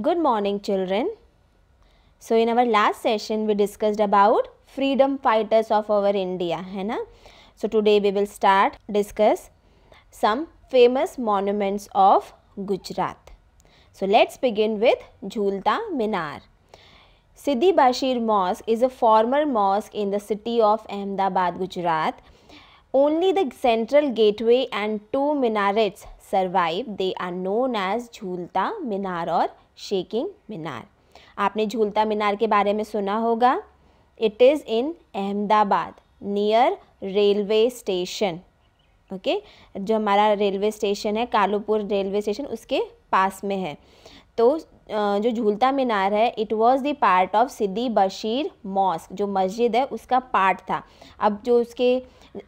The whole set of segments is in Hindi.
Good morning children. So in our last session we discussed about freedom fighters of our India. Hai na? So today we will start discuss some famous monuments of Gujarat. So let's begin with Jhulta Minar. Siddhi Bashir Mosque is a former mosque in the city of Ahmedabad, Gujarat. Only the central gateway and two minarets survive. They are known as Jhulta Minar or shaking Minar आपने झूलता मीनार के बारे में सुना होगा it is in Ahmedabad near railway station okay जो हमारा रेलवे स्टेशन है कालूपुर रेलवे स्टेशन उसके पास में है तो जो झूलता मीनार है it was the part of Siddi Bashir mosque जो मस्जिद है उसका पार्ट था अब जो उसके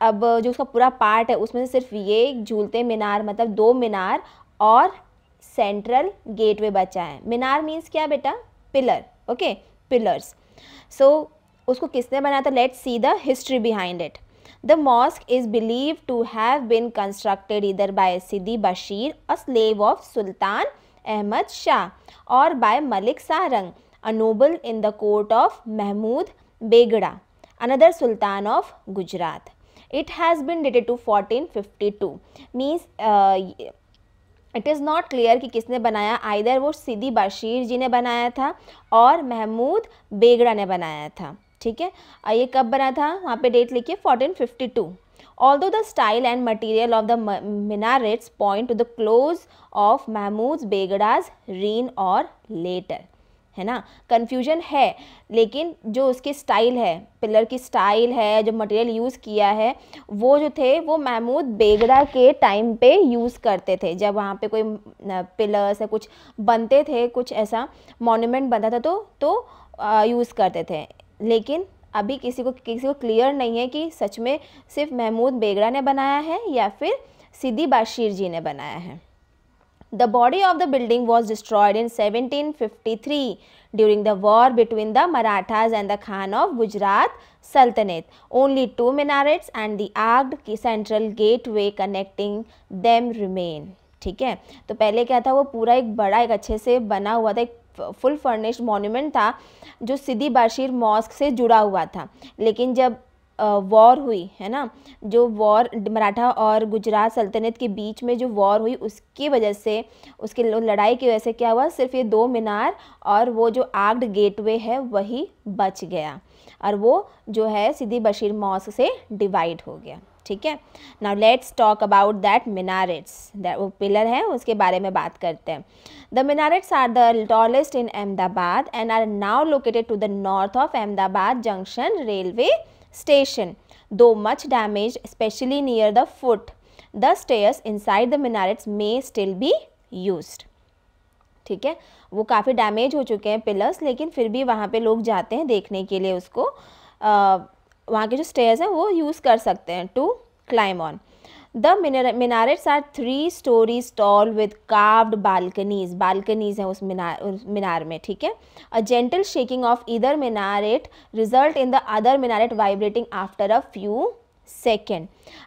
अब जो उसका पूरा पार्ट है उसमें से सिर्फ ये झूलते मीनार मतलब दो मीनार और सेंट्रल गेटवे बचा है मीनार मीन्स क्या बेटा पिलर ओके पिलर्स सो उसको किसने बनाया था let's see the history behind it the mosque is believe to have been constructed either by Siddi Bashir a slave of Sultan Ahmad Shah और by Malik Sarang noble in the court of Mahmud Begada another sultan of Gujarat it has been dated to fourteen fifty two means it is not clear कि किसने बनाया आइदर वो सिदी बशीर जी ने बनाया था और महमूद बेगड़ा ने बनाया था ठीक है ये कब बना था वहाँ पे डेट लिखिए 1452 fifty two although the style and material of the minarets point to the close of Mahmud Begada's reign और लेटर है ना कन्फ्यूजन है लेकिन जो उसकी स्टाइल है पिलर की स्टाइल है जो मटेरियल यूज़ किया है वो जो थे वो महमूद बेगड़ा के टाइम पे यूज़ करते थे जब वहाँ पे कोई पिलर्स या कुछ बनते थे कुछ ऐसा मॉन्यूमेंट बनता था तो तो यूज़ करते थे लेकिन अभी किसी को किसी को क्लियर नहीं है कि सच में सिर्फ महमूद बेगड़ा ने बनाया है या फिर सिद्दी बाशीर जी ने बनाया है The body of the building was destroyed in 1753 during the war between the Marathas and the Khan of Gujarat Sultanate. Only two minarets and the arced central gateway connecting them remain. ठीक है तो पहले क्या था वो पूरा एक बड़ा एक अच्छे से बना हुआ था एक फुल फर्निश्ड मॉन्यूमेंट था जो सिदी बाशीर मॉस्क से जुड़ा हुआ था लेकिन जब वॉर हुई है ना जो वॉर मराठा और गुजरात सल्तनत के बीच में जो वॉर हुई उसकी वजह से उसकी लड़ाई की वजह से क्या हुआ सिर्फ ये दो मीनार और वो जो आग्ड गेटवे है वही बच गया और वो जो है सीधी बशीर मॉस्क से डिवाइड हो गया ठीक है now let's talk about that minarets वो पिलर हैं उसके बारे में बात करते हैं the minarets are the tallest in Ahmedabad and are now located to the north of Ahmedabad junction railway station, though much damaged especially near the foot. The stairs inside the minarets may still be used. ठीक है वो काफ़ी डैमेज हो चुके हैं पिलर्स लेकिन फिर भी वहाँ पे लोग जाते हैं देखने के लिए उसको वहाँ के जो स्टेयर्स हैं वो यूज़ कर सकते हैं to climb on the minarets are three stories tall with carved balconies balconies हैं उस मीनार मीनार में ठीक है a gentle shaking of either minaret result in the other minaret vibrating after a few second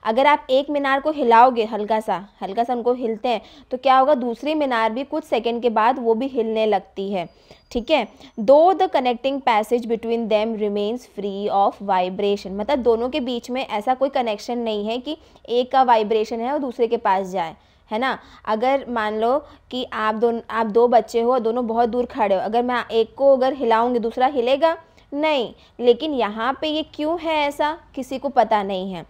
अगर आप एक मीनार को हिलाओगे हल्का सा हल्का सा उनको हिलते हैं तो क्या होगा दूसरी मीनार भी कुछ सेकेंड के बाद वो भी हिलने लगती है ठीक है though the connecting passage between them remains free of vibration मतलब दोनों के बीच में ऐसा कोई कनेक्शन नहीं है कि एक का वाइब्रेशन है और दूसरे के पास जाए है ना अगर मान लो कि आप दो आप दो बच्चे हो और दोनों बहुत दूर खड़े हो अगर मैं एक को अगर हिलाऊंगी दूसरा हिलेगा नहीं लेकिन यहाँ पे ये क्यों है ऐसा किसी को पता नहीं है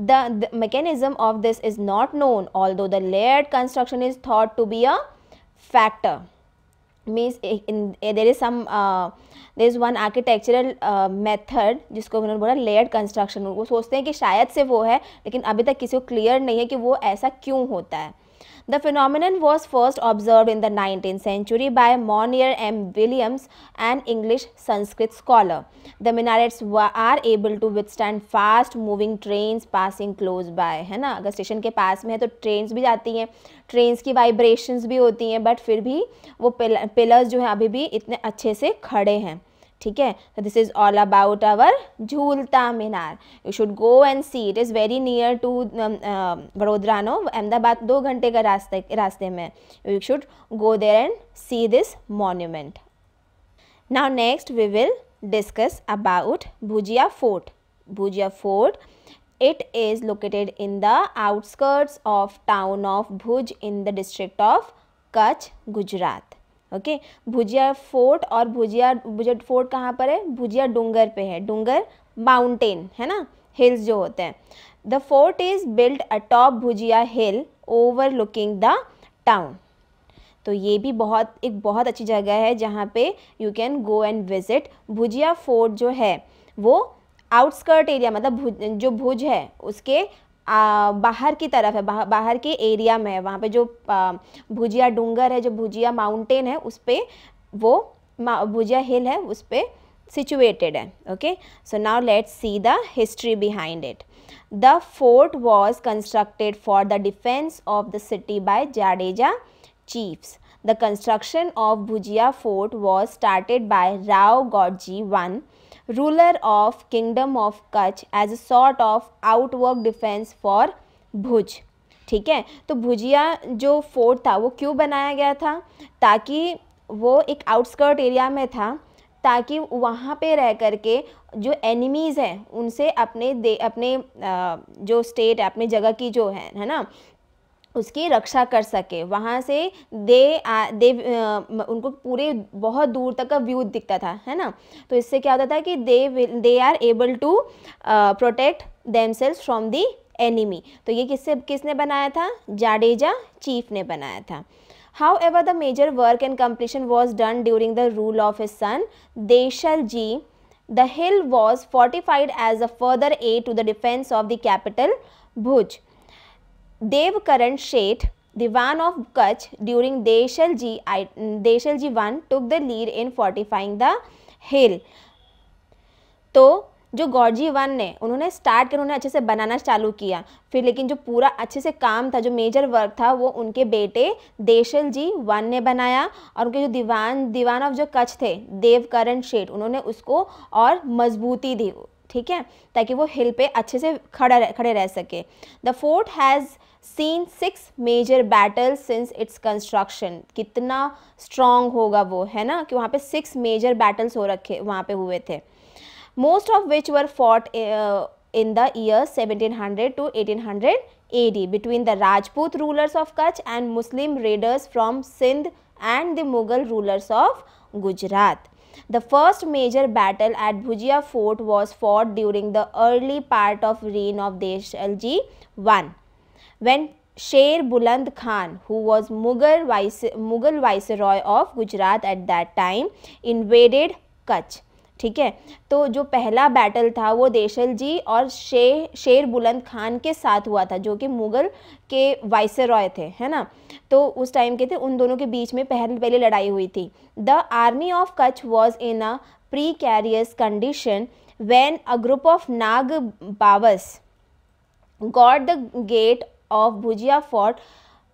the mechanism of this is not known although the late construction is thought to be a factor means there is some there is one architectural method जिसको उन्होंने बोला लेयर्ड कंस्ट्रक्शन वो सोचते हैं कि शायद से वो है लेकिन अभी तक किसी को क्लियर नहीं है कि वो ऐसा क्यों होता है The phenomenon was first observed in the 19th century by Monier M. Williams, an English Sanskrit scholar. The minarets are able to withstand fast moving trains passing close by. है ना अगर स्टेशन के पास में है तो ट्रेन्स भी जाती हैं ट्रेन्स की वाइब्रेशंस भी होती हैं बट फिर भी वो पिलर्स जो हैं अभी भी इतने अच्छे से खड़े हैं ठीक है this is all about our Jhulta Minar you should go and see it is very near to Vadodara no Ahmedabad दो घंटे का रास्ते रास्ते में you should go there and see this monument now next we will discuss about Bhujia fort Bhujia fort it is located in the outskirts of town of Bhuj in the district of Kutch Gujarat okay Bhujia fort और भुजिया भुजिया फोर्ट कहाँ पर है भुजिया डूंगर पे है डूंगर माउंटेन है ना हिल्स जो होते हैं the fort is a atop Bhujia hill overlooking the town तो ये भी बहुत एक बहुत अच्छी जगह है जहाँ पे you can go and visit Bhujia fort जो है वो आउटस्कर्ट एरिया मतलब भुज, जो भुज है उसके आ, बाहर की तरफ है बा, बाहर के एरिया में है वहाँ पे जो भुजिया डूंगर है जो भुजिया माउंटेन है उस पर वो भुजिया हिल है उस पर सिचुएटेड है okay so now let's see the history behind it the fort was constructed for the defence of the city by Jadeja chiefs the construction of Bhujia fort was started by Rao Godji one ruler of kingdom of Kutch as a sort of outwork defense for Bhuj ठीक है तो भुजिया जो फोर्ट था वो क्यों बनाया गया था ताकि वो एक आउटस्कर्ट एरिया में था ताकि वहाँ पे रह कर के जो एनिमीज़ हैं उनसे अपने दे अपने जो स्टेट अपने जगह की जो है है ना उसकी रक्षा कर सके वहाँ से दे आ, दे आ, उनको पूरे बहुत दूर तक का व्यू दिखता था है ना तो इससे क्या होता था कि they they are able to protect themselves from the enemy तो ये किससे किसने बनाया था जाडेजा चीफ ने बनाया था however the major work and completion was done during the rule of his son Deshal ji the hill was fortified as a further aid to the defence of the capital Bhuj Devkaran Sheth, the ड्यूरिंग of Kutch during Deshalji, Deshalji I took the lead in fortifying the hill. तो जो गौरजी वन ने उन्होंने स्टार्ट कर उन्होंने अच्छे से बनाना चालू किया फिर लेकिन जो पूरा अच्छे से काम था जो मेजर वर्क था वो उनके बेटे देशल जी वन ने बनाया और उनके जो दीवान दीवान ऑफ जो कच्छ थे देवकरण शेठ उन्होंने उसको और मजबूती दी ठीक है ताकि वो हिल पे अच्छे से खड़ा खड़े रह सके the fort has seen six major battle since its construction कितना स्ट्रॉन्ग होगा वो है ना कि वहाँ पे सिक्स मेजर बैटल्स हो रखे वहाँ पे हुए थे most of which were fought in the year seventeen hundred to eighteen hundred A D between the Rajput rulers of Kutch and Muslim raiders from Sindh and the Mughal rulers of Gujarat the first major battle at Bhujia fort was fought during the early part of reign of Deshal ji one when Sher Buland Khan, who was Mughal, vice, Mughal viceroy of Gujarat at that time, invaded Kutch. ठीक है तो जो पहला बैटल था वो देशल जी और शे शेर बुलंद खान के साथ हुआ था जो कि मुग़ल के वाइसरॉय थे है ना तो उस टाइम के थे उन दोनों के बीच में पहले पहले लड़ाई हुई थी the army of Kutch was in a precarious condition when a group of Naga Bawas got the gate of Bhujia fort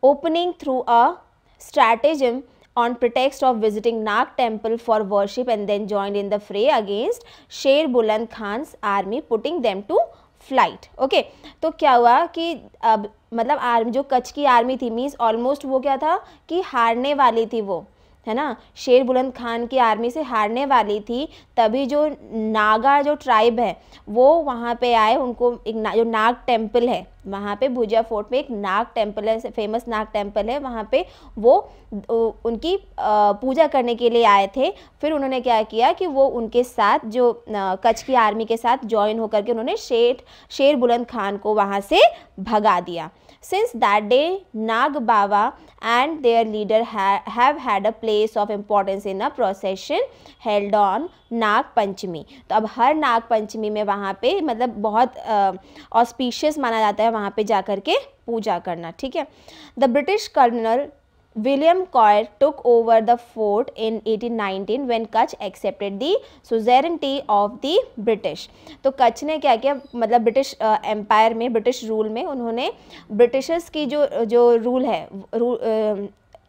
opening through a stratagem on pretext of visiting Nag temple for worship and then joined in the fray against Sher Buland Khan's army putting them to flight okay तो क्या हुआ कि अब मतलब आर्म जो कच्छ की आर्मी थी मीन्स ऑलमोस्ट वो क्या था कि हारने वाली थी वो है ना शेर बुलंद खान की आर्मी से हारने वाली थी तभी जो नागा जो ट्राइब है वो वहाँ पे आए उनको एक ना, जो नाग टेम्पल है वहाँ पे भुजिया फोर्ट में एक नाग टेम्पल है फेमस नाग टेम्पल है वहाँ पे वो उनकी पूजा करने के लिए आए थे फिर उन्होंने क्या किया कि वो उनके साथ जो कच्छ की आर्मी के साथ ज्वाइन होकर के उन्होंने शेर शेर बुलंद खान को वहाँ से भगा दिया Since that day, Nag Baba and their leader ha have had a place of importance in a procession held on नाग पंचमी तो अब हर नाग पंचमी में वहाँ पे मतलब बहुत ऑस्पिशियस माना जाता है वहाँ पे जा कर के पूजा करना ठीक है the British colonel William Coir took over the fort in 1819 when Kutch accepted the suzerainty of the British. तो कच्छ ने क्या किया मतलब ब्रिटिश एम्पायर uh, में ब्रिटिश रूल में उन्होंने ब्रिटिशर्स की जो जो रूल है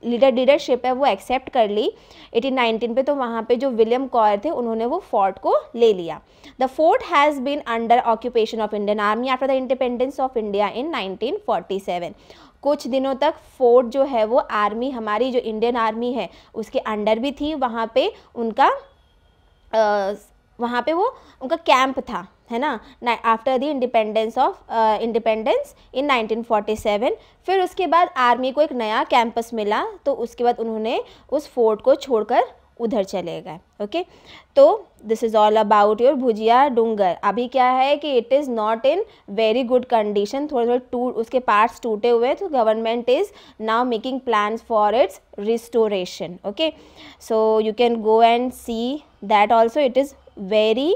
लीडर लीडरशिप um, है वो एक्सेप्ट कर ली 1819 पे तो वहाँ पे जो विलियम कॉयर थे उन्होंने वो फोर्ट को ले लिया the fort has been under occupation of Indian army after the independence of India in 1947 कुछ दिनों तक फोर्ट जो है वो आर्मी हमारी जो इंडियन आर्मी है उसके अंडर भी थी वहाँ पे उनका आ, वहाँ पे वो उनका कैंप था है ना after the independence of independence in 1947 फिर उसके बाद आर्मी को एक नया कैंपस मिला तो उसके बाद उन्होंने उस फोर्ट को छोड़कर उधर चले गए ओके तो this is all about your Bhujia Dungar अभी क्या है कि it is not in very good condition थोड़े थोड़े टूट उसके पार्ट्स टूटे हुए तो government is now making plan for its restoration okay so you can go and see that also it is very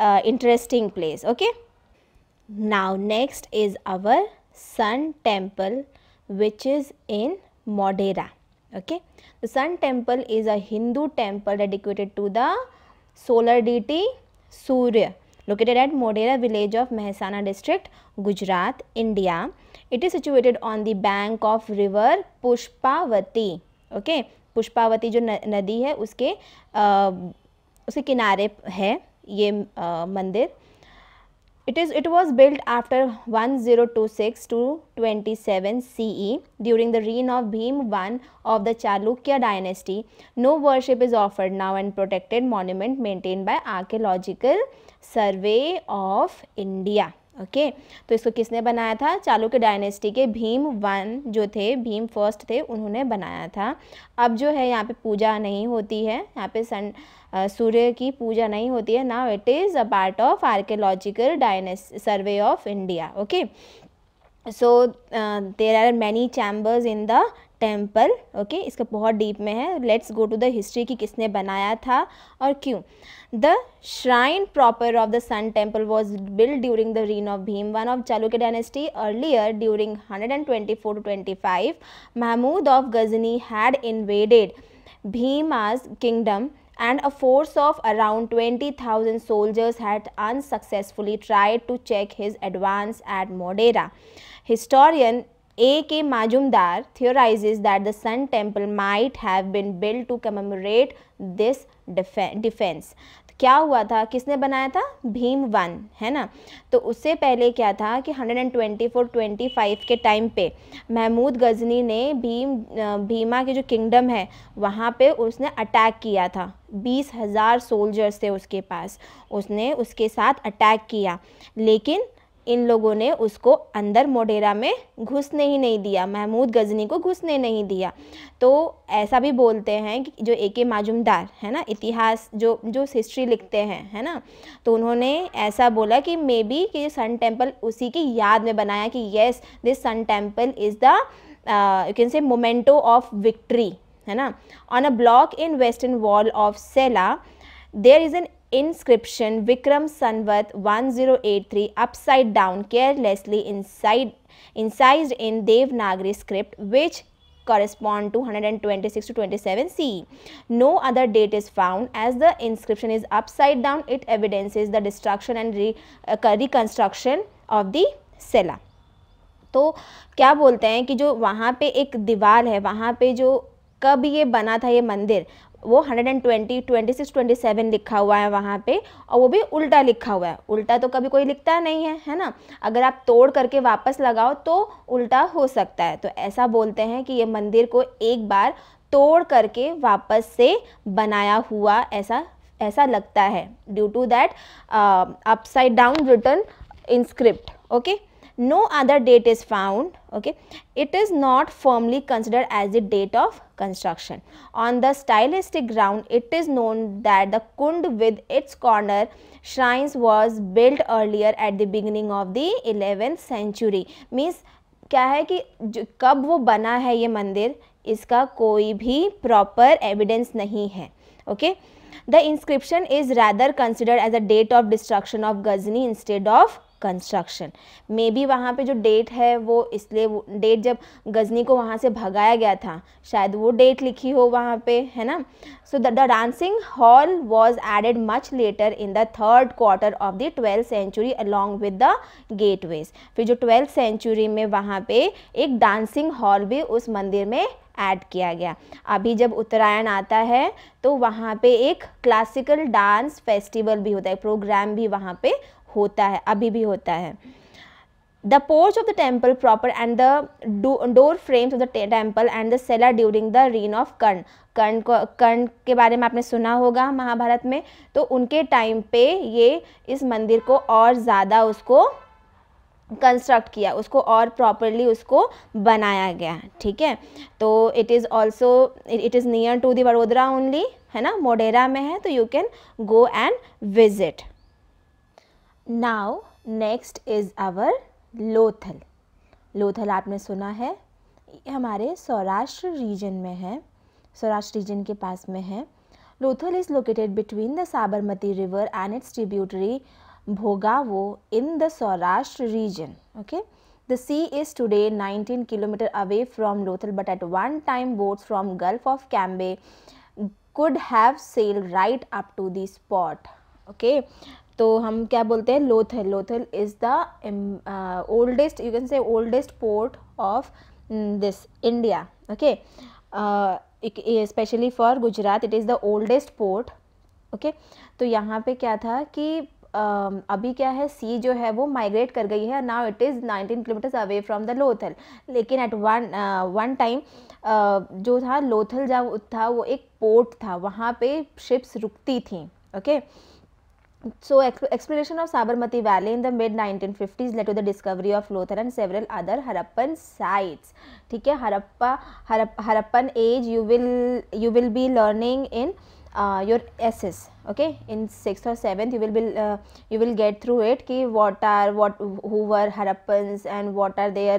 interesting place okay now next is our sun temple which is in Modhera okay sun temple is a Hindu temple dedicated to the solar deity Surya located at Modhera village of Mehsana district Gujarat India it is situated on the bank of river Pushpavati okay Pushpavati जो न, नदी है उसके आ, उसके किनारे है ये आ, मंदिर It is it was built after 1026 to 27 CE during the reign of Bhim I of the Chalukya dynasty. No worship is offered now and protected monument maintained by Archaeological Survey of India. Okay okay. तो इसको किसने बनाया था चालू के डायनेस्टी के भीम वन जो थे भीम फर्स्ट थे उन्होंने बनाया था अब जो है यहाँ पे पूजा नहीं होती है यहाँ पे सन सूर्य की पूजा नहीं होती है now it is a part of archaeological डायनेस survey of India okay so there are many chambers in the temple okay इसका बहुत डीप में है let's go to the history कि किसने बनाया था और क्यों the shrine proper of the sun temple was build during the reign of Bhim one of Chalukya dynasty earlier during hundred and twenty four to twenty five Mahmud of Ghazni had invaded आज kingdom and a force of around 20,000 soldiers had unsuccessfully tried to check his advance at Modera. Historian a. K. Majumdar theorizes that the Sun Temple might have been built to commemorate this defense. क्या हुआ था किसने बनाया था भीम वन है ना तो उससे पहले क्या था कि 124 25 के टाइम पे महमूद गजनी ने भीम भीमा की जो किंगडम है वहाँ पे उसने अटैक किया था बीस हज़ार सोल्जर्स थे उसके पास उसने उसके साथ अटैक किया लेकिन इन लोगों ने उसको अंदर मोडेरा में घुसने ही नहीं दिया महमूद गजनी को घुसने नहीं दिया तो ऐसा भी बोलते हैं कि जो ए के माजूमदार है ना इतिहास जो जो हिस्ट्री लिखते हैं है ना तो उन्होंने ऐसा बोला कि मे बी कि सन टेम्पल उसी की याद में बनाया कि yes this sun temple is the you can say memento of victory है ना on a block in western wall of cella there is an inscription Vikram Sanvat 1083 upside down carelessly inside, incised in Devanagari script which correspond to 126 to 27 CE. No other date is found as the inscription is upside down it evidences the destruction and re, uh, reconstruction of the cella. तो क्या बोलते हैं कि जो वहाँ पे एक दीवार है वहाँ पे जो कब ये बना था ये मंदिर वो 120 26 27 लिखा हुआ है वहाँ पे और वो भी उल्टा लिखा हुआ है उल्टा तो कभी कोई लिखता नहीं है है ना अगर आप तोड़ करके वापस लगाओ तो उल्टा हो सकता है तो ऐसा बोलते हैं कि ये मंदिर को एक बार तोड़ करके वापस से बनाया हुआ ऐसा ऐसा लगता है due to that upside down return in script okay no other date is found okay it is not firmly considered as the date of construction on the stylistic ground it is known that the kund with its corner shrines was built earlier at the beginning of the 11th century means क्या है कि कब वो बना है ये मंदिर इसका कोई भी प्रॉपर एविडेंस नहीं है okay the inscription is rather considered as a date of destruction of Ghazni instead of construction may be वहाँ पे जो डेट है वो इसलिए वो डेट जब गज़नी को वहाँ से भगाया गया था शायद वो डेट लिखी हो वहाँ पे है ना so the dancing hall was added much later in the third quarter of the twelfth century along with the वेज फिर जो ट्वेल्थ सेंचुरी में वहाँ पे एक डांसिंग हॉल भी उस मंदिर में ऐड किया गया अभी जब उत्तरायण आता है तो वहाँ पे एक क्लासिकल डांस फेस्टिवल भी होता है प्रोग्राम भी वहाँ पे होता है अभी भी होता है the porch of the temple proper and the door frames of the temple and the cellar during the reign of Karna Karna को कर्ण के बारे में आपने सुना होगा महाभारत में तो उनके टाइम पे ये इस मंदिर को और ज़्यादा उसको कंस्ट्रक्ट किया उसको और प्रॉपरली उसको बनाया गया ठीक है तो it is also it is near to the Vadodara only है ना मोडेरा में है तो you can go and visit now next is our Lothal Lothal आपने सुना है ये हमारे सौराष्ट्र रीजन में है सौराष्ट्र रीजन के पास में है Lothal is located between the Sabarmati river and its tributary Bhogavo in the Saurashtra region okay the sea is today 19 kilometre away from Lothal but at one time boats from Gulf of Cambay could have sail right up to that okay तो हम क्या बोलते हैं Lothal Lothal is the oldest you can say oldest port of this India okay specially for Gujarat it is the oldest port okay तो यहाँ पे क्या था कि uh, अभी क्या है सी जो है वो माइग्रेट कर गई है now it is 19 kilometres away from the Lothal लेकिन एट वन वन टाइम जो था लोथल जब था वो एक पोर्ट था वहाँ पे शिप्स रुकती थी okay okay? so exploration of Sabarmati Valley in the mid 1950s led to the discovery of Lothar and several other Harappan sites. ठीक है Harappa Harappan as you will you will be learning in uh, your ss okay in 6th or 7th you will be uh, you will get through it ki what are what who were harappans and what are their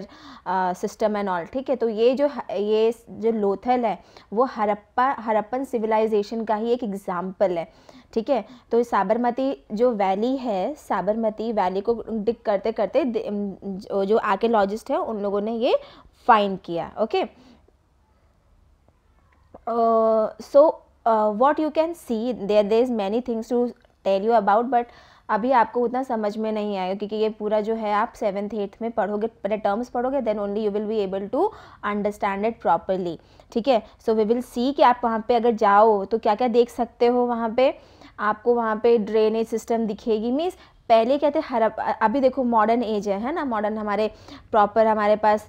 uh, system and all theek hai to ye jo ye jo lothal hai wo harappa harappan civilization ka hi ek example hai ठीक है तो साबरमती जो वैली है साबरमती वैली को डिक करते करते जो आर्कियोलॉजिस्ट है उन लोगों ने ये फाइंड किया okay so uh, so, uh, what you can see there there is many things to tell you about but अभी आपको उतना समझ में नहीं आएगा क्योंकि ये पूरा जो है आप सेवन्थ एट्थ में पढ़ोगे पहले टर्म्स पढ़ोगे then only you will be able to understand it properly ठीक है सो वी विल सी कि आप वहाँ पे अगर जाओ तो क्या क्या देख सकते हो वहाँ पे आपको वहाँ पे ड्रेनेज सिस्टम दिखेगी मीन्स पहले क्या थे हर अभी देखो मॉडर्न एज है है ना मॉडर्न हमारे प्रॉपर हमारे पास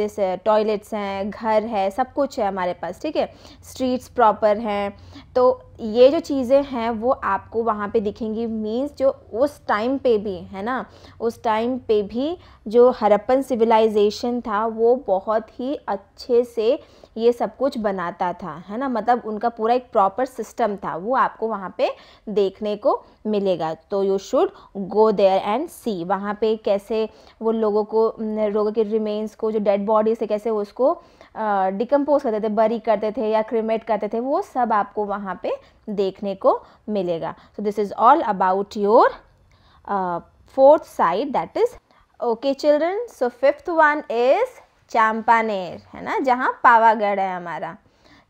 दिस टॉयलेट्स हैं घर है सब कुछ है हमारे पास ठीक है स्ट्रीट्स प्रॉपर हैं तो ये जो चीज़ें हैं वो आपको वहाँ पे दिखेंगी मींस जो उस टाइम पे भी है ना उस टाइम पे भी जो हरप्पन सिविलाइजेशन था वो बहुत ही अच्छे से ये सब कुछ बनाता था है ना मतलब उनका पूरा एक प्रॉपर सिस्टम था वो आपको वहाँ पे देखने को मिलेगा तो you should go there and see वहाँ पे कैसे वो लोगों को लोगों के रिमेन्स को जो डेड बॉडी से कैसे उसको डिकम्पोज करते थे बरी करते थे या क्रिमेट करते थे वो सब आपको वहाँ पे देखने को मिलेगा so this is all about your fourth side that is okay children so fifth one is Champaner है ना जहाँ पावागढ़ है हमारा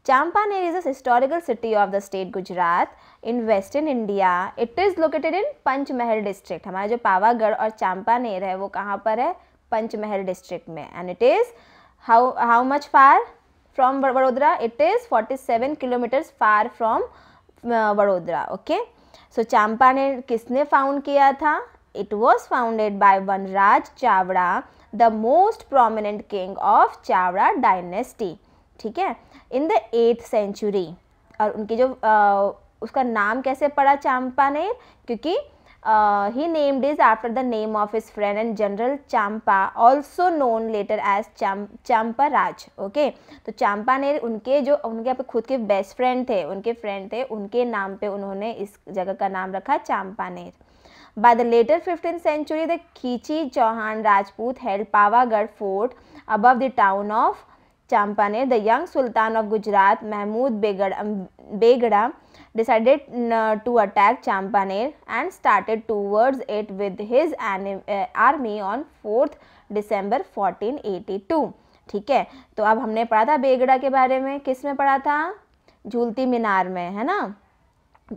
Champaner is historical city of the state Gujarat in western India it is located in Panchmahal district district. हमारा जो पावागढ़ और चांपानेर है वो कहाँ पर है पंचमहल डिस्ट्रिक्ट में and it is how how much far from vadodara it is 47 kilometers far from uh, vadodara okay so champa ne kisne found kiya tha it was founded by one raj chavda the most prominent king of chavda dynasty ठीक है इन द एट्थ सेंचुरी और उनकी जो आ, उसका नाम कैसे पड़ा Champaner kyunki Uh, he named it after the name of his friend and general Champa, also known later as Cham, Champa Raj. Okay, to champa ne unke jo unke apne khud ke best friend the unke friend the unke naam pe unhone is jagah ka naam rakha champa ne By the later 15th century, the Khichi Chauhan Rajput held pavagarh fort above the town of Champaner. The young Sultan of Gujarat, Mahmud begad Begada decided uh, to attack Champaner and started towards it with his uh, army on 4th December 1482. ठीक है तो अब हमने पढ़ा था बेगड़ा के बारे में किस में पढ़ा था झूलती मीनार में है ना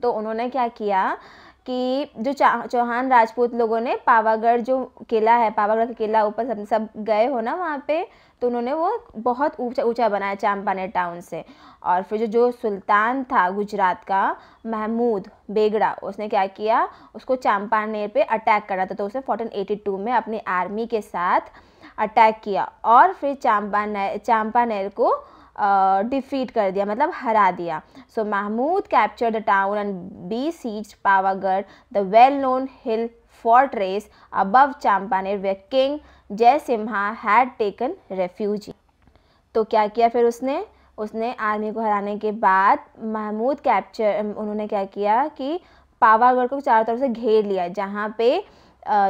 तो उन्होंने क्या किया कि जो चौहान राजपूत लोगों ने पावागढ़ जो किला है पावागढ़ का किला ऊपर सब सब गए हो ना वहाँ पे तो उन्होंने वो बहुत ऊंचा ऊंचा बनाया चांपानेर टाउन से और फिर जो जो सुल्तान था गुजरात का महमूद बेगड़ा उसने क्या किया उसको चांपानेर पे अटैक करा था तो उसने फोर्टीन में अपनी आर्मी के साथ अटैक किया और फिर चांपानेर चांपानेर को डिफीट कर दिया मतलब हरा दिया so Mahmud capture the town and besiege Pavagadh the well known hill fortress above Champaner where King Jaisimha had taken refuge. तो क्या किया फिर उसने उसने आर्मी को हराने के बाद महमूद कैप्चर उन्होंने क्या किया कि पावागढ़ को चारों तरफ से घेर लिया जहाँ पे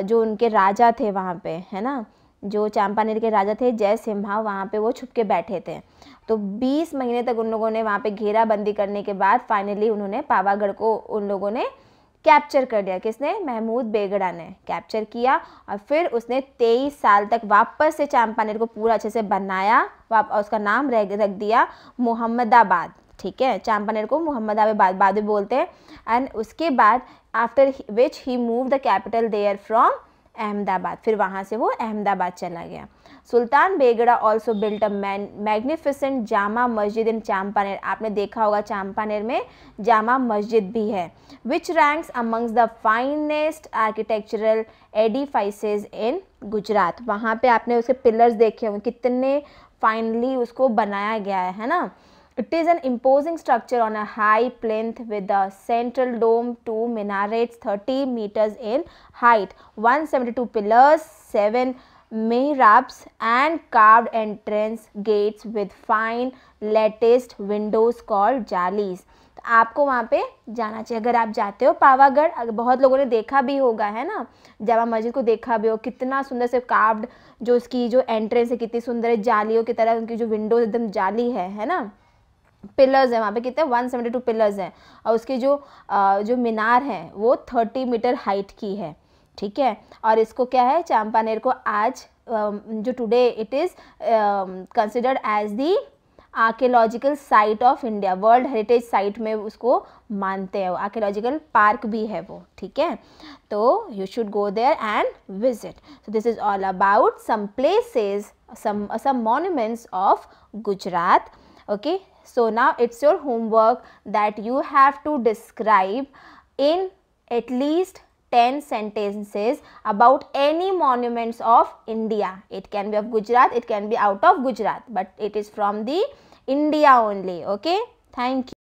जो उनके राजा थे वहाँ पे है ना जो चांपानेर के राजा थे जय सिम्हा वहाँ पे वो छुप के बैठे थे तो 20 महीने तक उन लोगों ने वहाँ पे घेराबंदी करने के बाद फाइनली उन्होंने पावागढ़ को उन लोगों ने कैप्चर कर लिया किसने महमूद बेगड़ा ने कैप्चर किया और फिर उसने तेईस साल तक वापस से चांपानेर को पूरा अच्छे से बनाया वाप उसका नाम रख रख दिया मोहम्मदाबाद ठीक है चांपानेर को मोहम्मदाबाद बाद में बोलते हैं एंड उसके बाद after which he move the capital there from Ahmedabad फिर वहाँ से वो अहमदाबाद चला गया Sultan Begada also built a magnificent Jama Masjid in Champaner आपने देखा होगा चांपानेर में जामा मस्जिद भी है which ranks amongst the finest architectural edifices in Gujarat वहाँ पे आपने उसके पिलर्स देखे होंगे कितने फाइनली उसको बनाया गया है है ना it is an imposing structure on a high plinth with plinth central dome two dome, thirty metres in height one seventy two pillars seven May wraps and carved entrance gates with fine latticed windows called तो आपको वहाँ पे जाना चाहिए अगर आप जाते हो पावागढ़ बहुत लोगों ने देखा भी होगा है ना जामा मस्जिद को देखा भी हो कितना सुंदर से कार्व्ड जो उसकी जो एंट्रेंस है कितनी सुंदर है जालियों की तरह उनकी जो विंडोज एकदम जाली है है ना पिलर्स है वहाँ पे कितने वन सेवेंटी टू पिलर्स हैं और उसकी जो आ, जो मीनार है वो थर्टी मीटर हाइट की है ठीक है और इसको क्या है चाम्पानेर को आज जो today it is considered as the archaeological site of India world heritage site में उसको मानते हैं वो आर्कियोलॉजिकल पार्क भी है वो ठीक है तो you should go there and visit so this is all about some places some some monuments of Gujarat okay so now it's your homework that you have to describe in at least 10 sentences about any monuments of India. It can be of Gujarat, it can be out of Gujarat, but it is from the India only. Okay. Thank you.